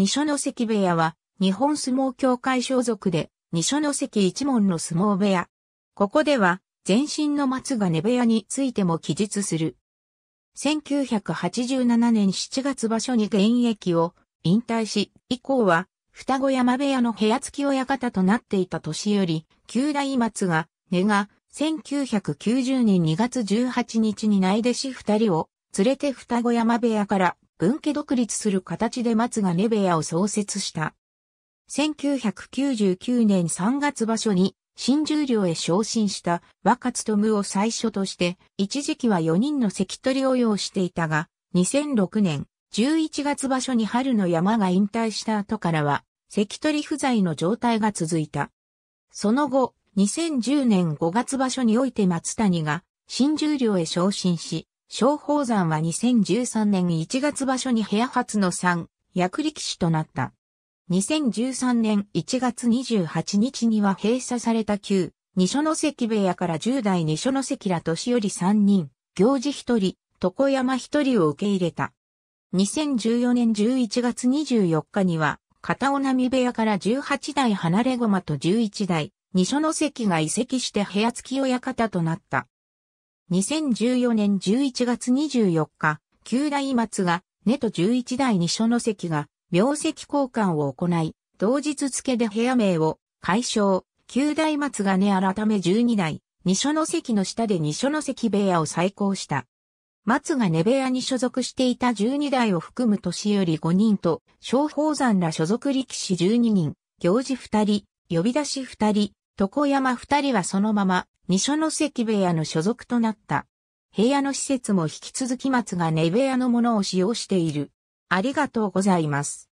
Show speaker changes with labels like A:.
A: 二所関部屋は、日本相撲協会所属で、二所関一門の相撲部屋。ここでは、前身の松金部屋についても記述する。1987年7月場所に現役を引退し、以降は、双子山部屋の部屋付き親方となっていた年より、旧大松が、根が、1990年2月18日に内弟子二人を連れて双子山部屋から分家独立する形で松がネベヤを創設した。1999年3月場所に新十両へ昇進した若津務を最初として、一時期は4人の関取を要していたが、2006年11月場所に春の山が引退した後からは、関取不在の状態が続いた。その後、2010年5月場所において松谷が新十両へ昇進し、小宝山は2013年1月場所に部屋初の3役力士となった。2013年1月28日には閉鎖された旧二所ノ関部屋から10代二所ノ関ら年寄り3人、行事1人、床山1人を受け入れた。2014年11月24日には、片尾波部屋から18代離れ駒と11代、二所ノ関が移籍して部屋付き親方となった。2014年11月24日、旧大松が、根と11代二所の関が、名跡交換を行い、同日付で部屋名を、解消、旧大松が根改め12代、二所の関の下で二所の関部屋を再興した。松が根部屋に所属していた12代を含む年寄り5人と、小宝山ら所属力士12人、行事2人、呼び出し2人、床山二人はそのまま、二所ノ関部屋の所属となった。部屋の施設も引き続き松が根部屋のものを使用している。ありがとうございます。